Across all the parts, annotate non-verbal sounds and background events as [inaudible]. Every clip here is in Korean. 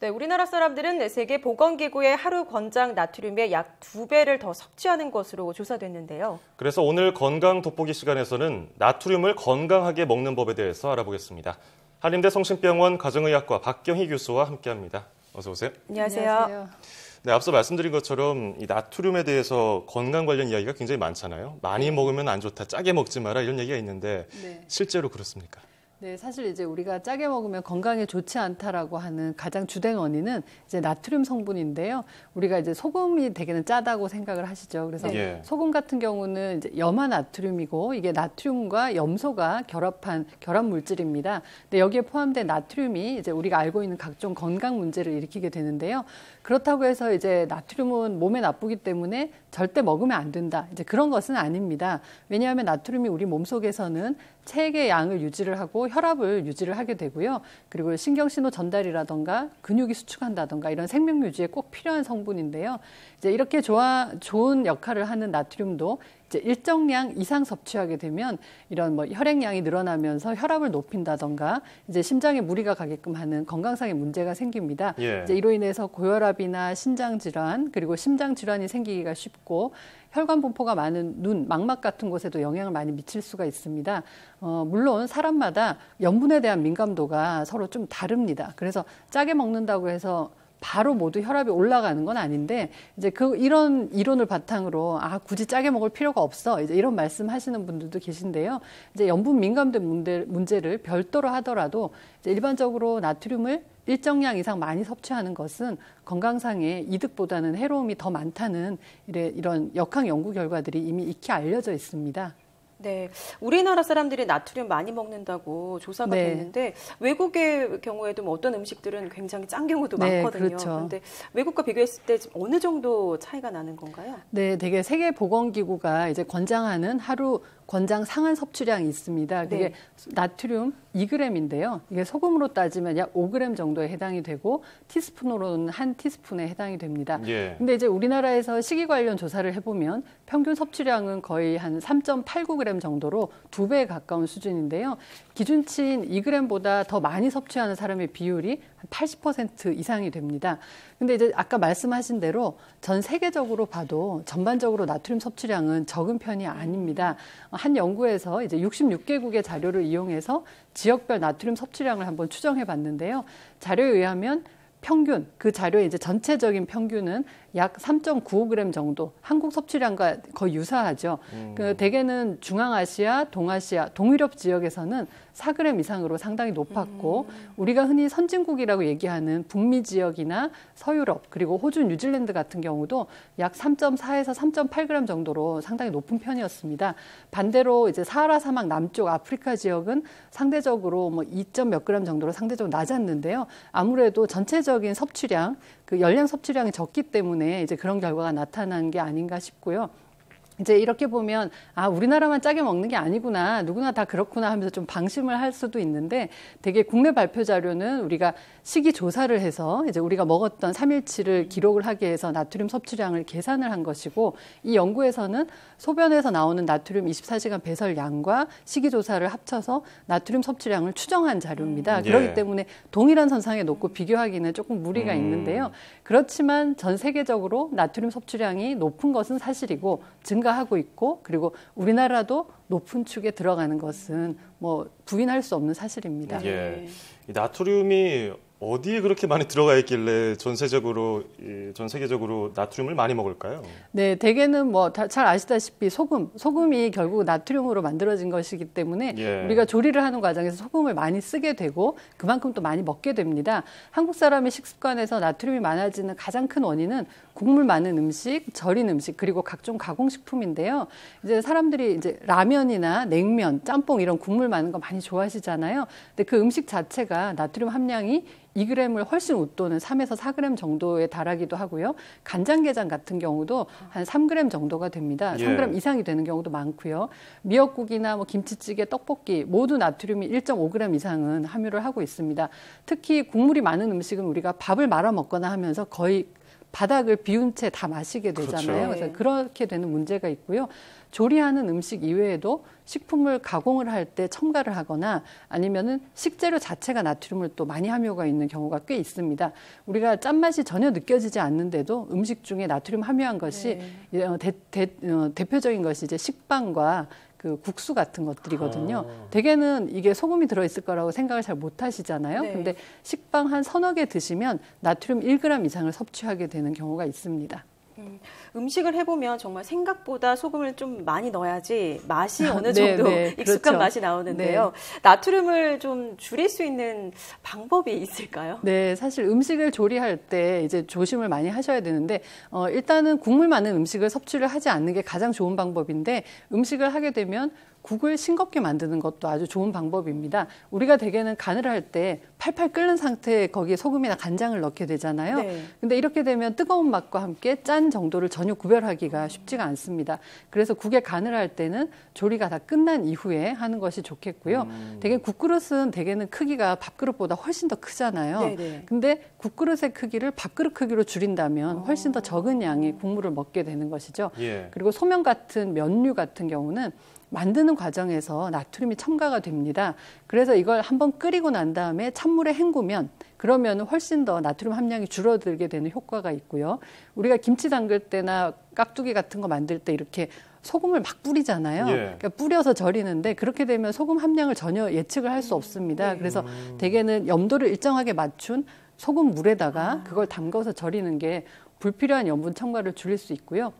네, 우리나라 사람들은 세계 보건기구의 하루 권장 나트륨의 약 두배를더 섭취하는 것으로 조사됐는데요. 그래서 오늘 건강 돋보기 시간에서는 나트륨을 건강하게 먹는 법에 대해서 알아보겠습니다. 한림대 성심병원 가정의학과 박경희 교수와 함께합니다. 어서 오세요. 안녕하세요. 네, 앞서 말씀드린 것처럼 이 나트륨에 대해서 건강 관련 이야기가 굉장히 많잖아요. 많이 네. 먹으면 안 좋다, 짜게 먹지 마라 이런 얘기가 있는데 네. 실제로 그렇습니까? 네, 사실 이제 우리가 짜게 먹으면 건강에 좋지 않다라고 하는 가장 주된 원인은 이제 나트륨 성분인데요. 우리가 이제 소금이 되게는 짜다고 생각을 하시죠. 그래서 네. 소금 같은 경우는 이제 염화 나트륨이고 이게 나트륨과 염소가 결합한 결합 물질입니다. 근데 여기에 포함된 나트륨이 이제 우리가 알고 있는 각종 건강 문제를 일으키게 되는데요. 그렇다고 해서 이제 나트륨은 몸에 나쁘기 때문에 절대 먹으면 안 된다. 이제 그런 것은 아닙니다. 왜냐하면 나트륨이 우리 몸 속에서는 체액의 양을 유지를 하고 혈압을 유지를 하게 되고요. 그리고 신경신호 전달이라던가 근육이 수축한다던가 이런 생명 유지에 꼭 필요한 성분인데요. 이제 이렇게 좋아, 좋은 역할을 하는 나트륨도 이제 일정량 이상 섭취하게 되면 이런 뭐 혈액량이 늘어나면서 혈압을 높인다던가 이제 심장에 무리가 가게끔 하는 건강상의 문제가 생깁니다. 예. 이제 이로 인해서 고혈압이나 신장 질환 그리고 심장 질환이 생기기가 쉽고 혈관 분포가 많은 눈, 망막 같은 곳에도 영향을 많이 미칠 수가 있습니다. 어, 물론 사람마다 염분에 대한 민감도가 서로 좀 다릅니다. 그래서 짜게 먹는다고 해서 바로 모두 혈압이 올라가는 건 아닌데 이제 그 이런 이론을 바탕으로 아 굳이 짜게 먹을 필요가 없어 이제 이런 말씀하시는 분들도 계신데요. 이제 염분 민감된 문제, 문제를 별도로 하더라도 이제 일반적으로 나트륨을 일정량 이상 많이 섭취하는 것은 건강상의 이득보다는 해로움이 더 많다는 이런 역학 연구 결과들이 이미 익히 알려져 있습니다. 네, 우리나라 사람들이 나트륨 많이 먹는다고 조사가 네. 됐는데 외국의 경우에도 뭐 어떤 음식들은 굉장히 짠 경우도 네, 많거든요. 그렇죠. 그런데 외국과 비교했을 때 어느 정도 차이가 나는 건가요? 네, 되게 세계 보건기구가 이제 권장하는 하루 권장 상한 섭취량이 있습니다. 그게 네. 나트륨 2g인데요. 이게 소금으로 따지면 약 5g 정도에 해당이 되고 티스푼으로는 한 티스푼에 해당이 됩니다. 예. 근데 이제 우리나라에서 식이 관련 조사를 해보면 평균 섭취량은 거의 한 3.89g 3 0 0 정도로 두 배에 가까운 수준인데요. 기준치인 2g보다 더 많이 섭취하는 사람의 비율이 80% 이상이 됩니다. 근데 이제 아까 말씀하신 대로 전 세계적으로 봐도 전반적으로 나트륨 섭취량은 적은 편이 아닙니다. 한 연구에서 이제 66개국의 자료를 이용해서 지역별 나트륨 섭취량을 한번 추정해 봤는데요. 자료에 의하면 평균 그 자료의 이제 전체적인 평균은 약 3.95g 정도 한국 섭취량과 거의 유사하죠. 음. 그 대개는 중앙아시아, 동아시아, 동유럽 지역에서는 4g 이상으로 상당히 높았고 음. 우리가 흔히 선진국이라고 얘기하는 북미 지역이나 서유럽 그리고 호주, 뉴질랜드 같은 경우도 약 3.4에서 3.8g 정도로 상당히 높은 편이었습니다. 반대로 이제 사하라 사막 남쪽 아프리카 지역은 상대적으로 뭐 2. 몇 g 정도로 상대적으로 낮았는데요. 아무래도 전체적인 섭취량 그 열량 섭취량이 적기 때문에 이제 그런 결과가 나타난 게 아닌가 싶고요. 이제 이렇게 보면 아 우리나라만 짜게 먹는 게 아니구나 누구나 다 그렇구나 하면서 좀 방심을 할 수도 있는데 되게 국내 발표 자료는 우리가 식이 조사를 해서 이제 우리가 먹었던 삼일치를 기록을 하게 해서 나트륨 섭취량을 계산을 한 것이고 이 연구에서는 소변에서 나오는 나트륨 24시간 배설량과 식이 조사를 합쳐서 나트륨 섭취량을 추정한 자료입니다. 음. 예. 그렇기 때문에 동일한 선상에 놓고 비교하기는 조금 무리가 음. 있는데요. 그렇지만 전 세계적으로 나트륨 섭취량이 높은 것은 사실이고 증가 제가 하고 있고 그리고 우리나라도 높은 축에 들어가는 것은 뭐 부인할 수 없는 사실입니다. 예. 네. 나트륨이 어디에 그렇게 많이 들어가 있길래 전세적으로 전 세계적으로 나트륨을 많이 먹을까요? 네, 대개는 뭐잘 아시다시피 소금, 소금이 결국 나트륨으로 만들어진 것이기 때문에 예. 우리가 조리를 하는 과정에서 소금을 많이 쓰게 되고 그만큼 또 많이 먹게 됩니다. 한국 사람의 식습관에서 나트륨이 많아지는 가장 큰 원인은 국물 많은 음식, 절인 음식 그리고 각종 가공식품인데요. 이제 사람들이 이제 라면이나 냉면, 짬뽕 이런 국물 많은 거 많이 좋아하시잖아요. 근데 그 음식 자체가 나트륨 함량이 2g을 훨씬 웃도는 3에서 4g 정도에 달하기도 하고요. 간장게장 같은 경우도 한 3g 정도가 됩니다. 예. 3g 이상이 되는 경우도 많고요. 미역국이나 뭐 김치찌개, 떡볶이 모두 나트륨이 1.5g 이상은 함유를 하고 있습니다. 특히 국물이 많은 음식은 우리가 밥을 말아 먹거나 하면서 거의 바닥을 비운 채 다 마시게 그렇죠. 되잖아요. 그렇죠. 그래서 네. 그렇게 되는 문제가 있고요. 조리하는 음식 이외에도 식품을 가공을 할 때 첨가를 하거나 아니면은 식재료 자체가 나트륨을 또 많이 함유가 있는 경우가 꽤 있습니다. 우리가 짠맛이 전혀 느껴지지 않는데도 음식 중에 나트륨 함유한 것이 네. 어, 대, 대, 어, 대표적인 것이 이제 식빵과 그 국수 같은 것들이거든요. 아. 대개는 이게 소금이 들어있을 거라고 생각을 잘 못 하시잖아요. 네. 근데 식빵 한 서너 개 드시면 나트륨 1g 이상을 섭취하게 되는 경우가 있습니다. 음, 식을 해보면 정말 생각보다 소금을 좀 많이 넣어야지 맛이 [laughs] 어느 네, 정도 네, 네, [laughs] 익숙한 그렇죠. 맛이 나오는데요. 네. 나트륨을 좀 줄일 수 있는 방법이 있을까요? 네, 사실 음식을 조리할 때 이제 조심을 많이 하셔야 되는데 어, 일단은 국물 많은 음식을 섭취를 하지 않는 게 가장 좋은 방법인데 음식을 하게 되면 국을 싱겁게 만드는 것도 아주 좋은 방법입니다. 우리가 대개는 간을 할 때 팔팔 끓는 상태에 거기에 소금이나 간장을 넣게 되잖아요. 네. 근데 이렇게 되면 뜨거운 맛과 함께 짠 정도를 전혀 구별하기가 쉽지가 않습니다. 그래서 국에 간을 할 때는 조리가 다 끝난 이후에 하는 것이 좋겠고요. 음. 대개 국그릇은 대개는 크기가 밥그릇보다 훨씬 더 크잖아요. 네네. 네. 근데 국그릇의 크기를 밥그릇 크기로 줄인다면 어. 훨씬 더 적은 양의 국물을 먹게 되는 것이죠. 예. 그리고 소면 같은 면류 같은 경우는 만드는 과정에서 나트륨이 첨가가 됩니다. 그래서 이걸 한번 끓이고 난 다음에 찬물에 헹구면 그러면 훨씬 더 나트륨 함량이 줄어들게 되는 효과가 있고요. 우리가 김치 담글 때나 깍두기 같은 거 만들 때 이렇게 소금을 막 뿌리잖아요. 예. 그러니까 뿌려서 절이는데 그렇게 되면 소금 함량을 전혀 예측을 할 수 없습니다. 음. 그래서 대개는 염도를 일정하게 맞춘 소금 물에다가 아. 그걸 담가서 절이는 게 불필요한 염분 첨가를 줄일 수 있고요.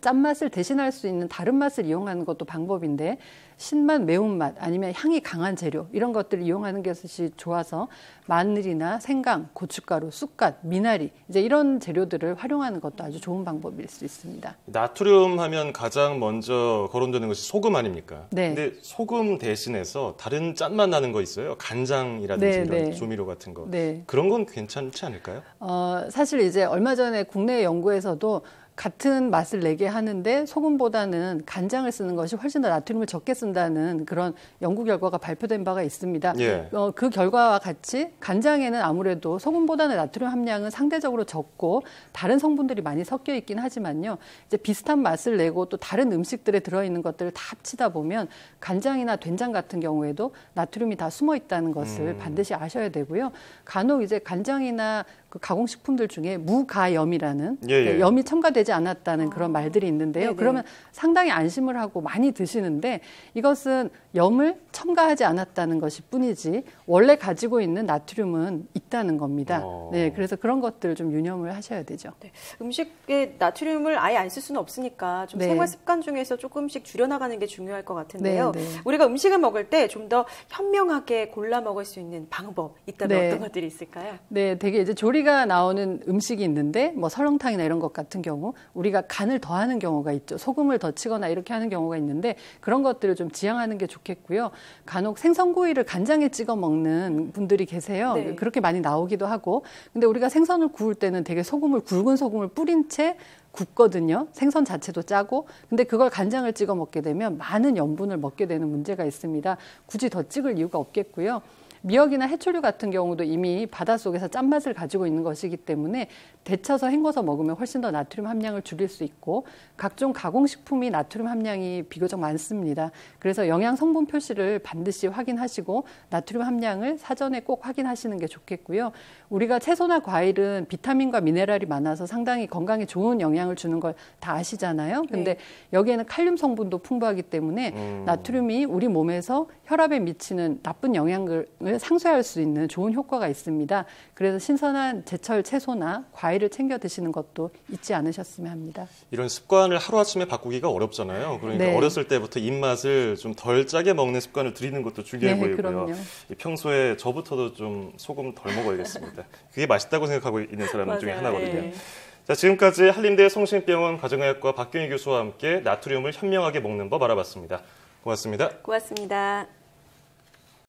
짠맛을 대신할 수 있는 다른 맛을 이용하는 것도 방법인데 신맛, 매운맛 아니면 향이 강한 재료 이런 것들을 이용하는 것이 좋아서 마늘이나 생강, 고춧가루, 쑥갓, 미나리 이제 이런 재료들을 활용하는 것도 아주 좋은 방법일 수 있습니다. 나트륨 하면 가장 먼저 거론되는 것이 소금 아닙니까? 네. 근데 소금 대신해서 다른 짠맛 나는 거 있어요? 간장이라든지 네, 이런 네. 조미료 같은 거. 네. 그런 건 괜찮지 않을까요? 어, 사실 이제 얼마 전에 국내 연구에서도 같은 맛을 내게 하는데 소금보다는 간장을 쓰는 것이 훨씬 더 나트륨을 적게 쓴다는 그런 연구 결과가 발표된 바가 있습니다. 예. 어, 그 결과와 같이 간장에는 아무래도 소금보다는 나트륨 함량은 상대적으로 적고 다른 성분들이 많이 섞여 있긴 하지만요. 이제 비슷한 맛을 내고 또 다른 음식들에 들어있는 것들을 다 합치다 보면 간장이나 된장 같은 경우에도 나트륨이 다 숨어 있다는 것을 음. 반드시 아셔야 되고요. 간혹 이제 간장이나 그 가공식품들 중에 무가염이라는 예, 그 예. 염이 첨가되지 않았다는 그런 아, 말들이 있는데요. 네네. 그러면 상당히 안심을 하고 많이 드시는데 이것은 염을 첨가하지 않았다는 것이 뿐이지 원래 가지고 있는 나트륨은 있다는 겁니다. 아. 네, 그래서 그런 것들을 좀 유념을 하셔야 되죠. 네, 음식에 나트륨을 아예 안 쓸 수는 없으니까 좀 네. 생활 습관 중에서 조금씩 줄여나가는 게 중요할 것 같은데요. 네, 네. 우리가 음식을 먹을 때 좀 더 현명하게 골라 먹을 수 있는 방법 있다면 네. 어떤 것들이 있을까요? 네, 되게 이제 조리 소리가 나오는 음식이 있는데 뭐 설렁탕이나 이런 것 같은 경우 우리가 간을 더하는 경우가 있죠. 소금을 더 치거나 이렇게 하는 경우가 있는데 그런 것들을 좀 지양하는 게 좋겠고요. 간혹 생선구이를 간장에 찍어 먹는 분들이 계세요. 네. 그렇게 많이 나오기도 하고 근데 우리가 생선을 구울 때는 되게 소금을 굵은 소금을 뿌린 채 굽거든요. 생선 자체도 짜고. 근데 그걸 간장을 찍어 먹게 되면 많은 염분을 먹게 되는 문제가 있습니다. 굳이 더 찍을 이유가 없겠고요. 미역이나 해초류 같은 경우도 이미 바닷속에서 짠맛을 가지고 있는 것이기 때문에 데쳐서 헹궈서 먹으면 훨씬 더 나트륨 함량을 줄일 수 있고 각종 가공식품이 나트륨 함량이 비교적 많습니다. 그래서 영양 성분 표시를 반드시 확인하시고 나트륨 함량을 사전에 꼭 확인하시는 게 좋겠고요. 우리가 채소나 과일은 비타민과 미네랄이 많아서 상당히 건강에 좋은 영향을 주는 걸 다 아시잖아요. 네. 근데 네. 여기에는 칼륨 성분도 풍부하기 때문에 음. 나트륨이 우리 몸에서 혈압에 미치는 나쁜 영향을 비을 상쇄할 수 있는 좋은 효과가 있습니다. 그래서 신선한 제철 채소나 과일을 챙겨 드시는 것도 잊지 않으셨으면 합니다. 이런 습관을 하루아침에 바꾸기가 어렵잖아요. 그러니까 네. 어렸을 때부터 입맛을 좀 덜 짜게 먹는 습관을 들이는 것도 중요해 네, 보이고요. 그럼요. 평소에 저부터도 좀 소금 덜 먹어야겠습니다. 그게 맛있다고 생각하고 있는 사람 중에 하나거든요. 네. 자, 지금까지 한림대 성심병원 가정의학과 박경희 교수와 함께 나트륨을 현명하게 먹는 법 알아봤습니다. 고맙습니다. 고맙습니다.